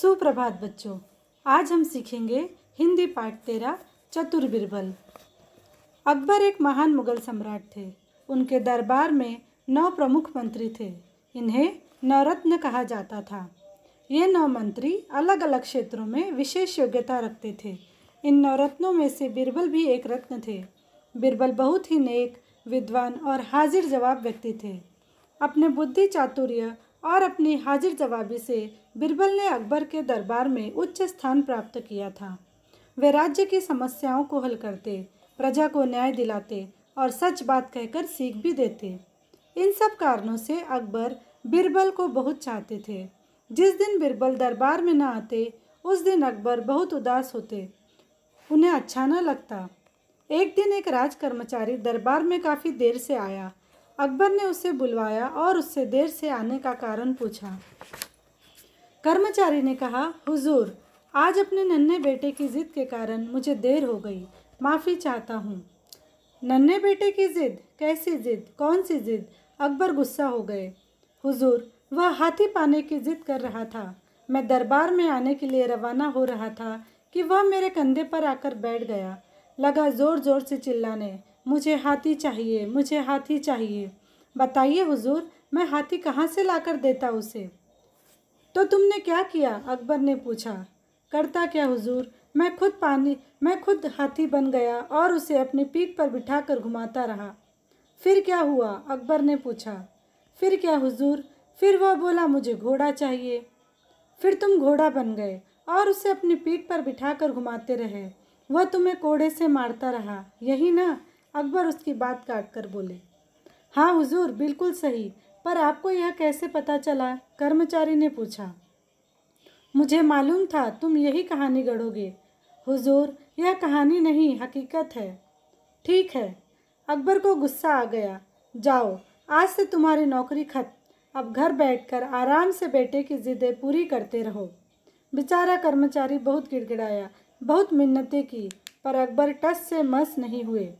सुप्रभात बच्चों आज हम सीखेंगे हिंदी पाठ तेरा चतुर बिरबल अकबर एक महान मुगल सम्राट थे उनके दरबार में नौ प्रमुख मंत्री थे इन्हें नवरत्न कहा जाता था ये नौ मंत्री अलग अलग क्षेत्रों में विशेष योग्यता रखते थे इन नवरत्नों में से बिरबल भी एक रत्न थे बिरबल बहुत ही नेक विद्वान और हाजिर जवाब व्यक्ति थे अपने बुद्धि चातुर्य और अपनी हाजिर जवाबी से बिरबल ने अकबर के दरबार में उच्च स्थान प्राप्त किया था वे राज्य की समस्याओं को हल करते प्रजा को न्याय दिलाते और सच बात कहकर सीख भी देते इन सब कारणों से अकबर बिरबल को बहुत चाहते थे जिस दिन बिरबल दरबार में न आते उस दिन अकबर बहुत उदास होते उन्हें अच्छा न लगता एक दिन एक राज कर्मचारी दरबार में काफ़ी देर से आया अकबर ने उसे बुलवाया और उससे देर से आने का कारण पूछा कर्मचारी ने कहा हुजूर आज अपने नन्हे बेटे की ज़िद के कारण मुझे देर हो गई माफ़ी चाहता हूँ नन्हे बेटे की ज़िद कैसी ज़िद कौन सी ज़िद अकबर गुस्सा हो गए हुजूर वह हाथी पाने की ज़िद कर रहा था मैं दरबार में आने के लिए रवाना हो रहा था कि वह मेरे कंधे पर आकर बैठ गया लगा ज़ोर ज़ोर से चिल्लाने मुझे हाथी चाहिए मुझे हाथी चाहिए बताइए हुजूर मैं हाथी कहाँ से लाकर देता उसे तो तुमने क्या किया अकबर ने पूछा करता क्या हुजूर मैं खुद पानी मैं खुद हाथी बन गया और उसे अपनी पीठ पर बिठा कर घुमाता रहा फिर क्या हुआ अकबर ने पूछा फिर क्या हुजूर फिर वह बोला मुझे घोड़ा चाहिए फिर तुम घोड़ा बन गए और उसे अपनी पीठ पर बिठा कर घुमाते रहे वह तुम्हें कोड़े से मारता रहा यही ना अकबर उसकी बात काट कर बोले हाँ हुजूर बिल्कुल सही पर आपको यह कैसे पता चला कर्मचारी ने पूछा मुझे मालूम था तुम यही कहानी गढ़ोगे हुजूर यह कहानी नहीं हकीकत है ठीक है अकबर को गुस्सा आ गया जाओ आज से तुम्हारी नौकरी खत अब घर बैठकर आराम से बेटे की ज़िदें पूरी करते रहो बेचारा कर्मचारी बहुत गिड़गिड़ाया बहुत मिन्नतें की पर अकबर टस से मस नहीं हुए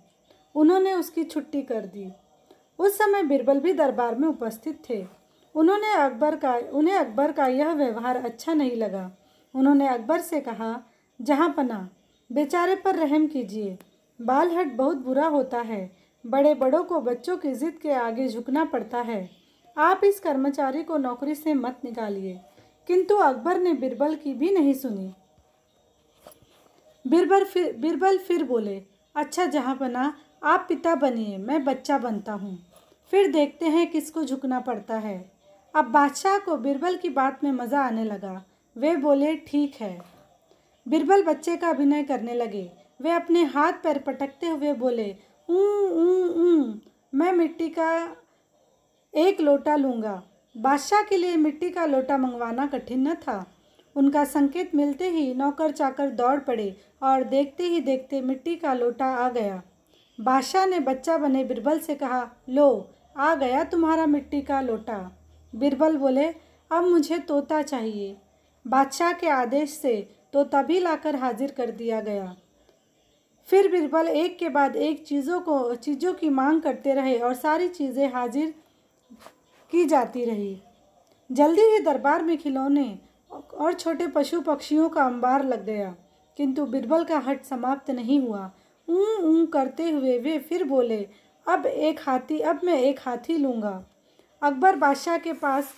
उन्होंने उसकी छुट्टी कर दी उस समय बिरबल भी दरबार में उपस्थित थे उन्होंने अकबर का उन्हें अकबर का यह व्यवहार अच्छा नहीं लगा उन्होंने अकबर से कहा जहाँ पना बेचारे पर रहम कीजिए बालहट बहुत बुरा होता है बड़े बड़ों को बच्चों की ज़िद के आगे झुकना पड़ता है आप इस कर्मचारी को नौकरी से मत निकालिए किंतु अकबर ने बिरबल की भी नहीं सुनी बिरबल फिर बिरबल फिर बोले अच्छा जहाँ पना आप पिता बनिए मैं बच्चा बनता हूँ फिर देखते हैं किसको झुकना पड़ता है अब बादशाह को बिरबल की बात में मज़ा आने लगा वे बोले ठीक है बिरबल बच्चे का अभिनय करने लगे वे अपने हाथ पैर पटकते हुए बोले ऊँ ऊँ मैं मिट्टी का एक लोटा लूँगा बादशाह के लिए मिट्टी का लोटा मंगवाना कठिन न था उनका संकेत मिलते ही नौकर चाकर दौड़ पड़े और देखते ही देखते मिट्टी का लोटा आ गया बादशाह ने बच्चा बने बिरबल से कहा लो आ गया तुम्हारा मिट्टी का लोटा बिरबल बोले अब मुझे तोता चाहिए बादशाह के आदेश से तोता भी लाकर हाजिर कर दिया गया फिर बिरबल एक के बाद एक चीज़ों को चीज़ों की मांग करते रहे और सारी चीज़ें हाजिर की जाती रही जल्दी ही दरबार में खिलौने और छोटे पशु पक्षियों का अंबार लग गया किंतु बिरबल का हट समाप्त नहीं हुआ ऊँ ऊँ करते हुए वे फिर बोले अब एक हाथी अब मैं एक हाथी लूँगा अकबर बादशाह के पास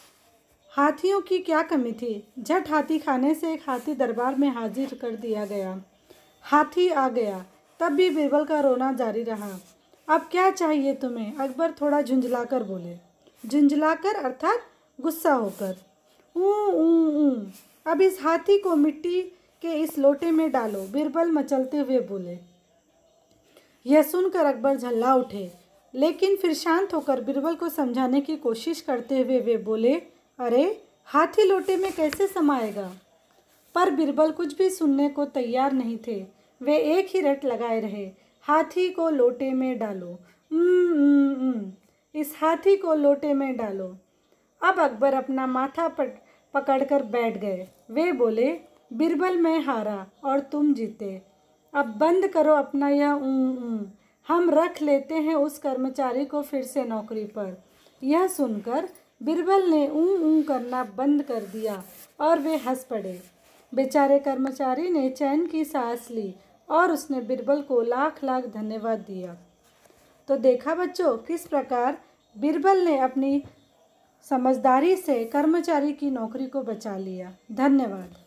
हाथियों की क्या कमी थी झट हाथी खाने से एक हाथी दरबार में हाजिर कर दिया गया हाथी आ गया तब भी बीरबल का रोना जारी रहा अब क्या चाहिए तुम्हें अकबर थोड़ा झुंझलाकर बोले झुंझलाकर अर्थात गुस्सा होकर ऊँ ऊँ ऊँ अब इस हाथी को मिट्टी के इस लोटे में डालो बीरबल मचलते हुए बोले यह सुनकर अकबर झल्ला उठे लेकिन फिर शांत होकर बिरबल को समझाने की कोशिश करते हुए वे बोले अरे हाथी लोटे में कैसे समाएगा पर बिरबल कुछ भी सुनने को तैयार नहीं थे वे एक ही रट लगाए रहे हाथी को लोटे में डालो इस हाथी को लोटे में डालो अब अकबर अपना माथा पट पकड़कर बैठ गए वे बोले बिरबल मैं हारा और तुम जीते अब बंद करो अपना यह ऊँ हम रख लेते हैं उस कर्मचारी को फिर से नौकरी पर यह सुनकर बिरबल ने ऊँ ऊँ करना बंद कर दिया और वे हंस पड़े बेचारे कर्मचारी ने चैन की सांस ली और उसने बिरबल को लाख लाख धन्यवाद दिया तो देखा बच्चों किस प्रकार बिरबल ने अपनी समझदारी से कर्मचारी की नौकरी को बचा लिया धन्यवाद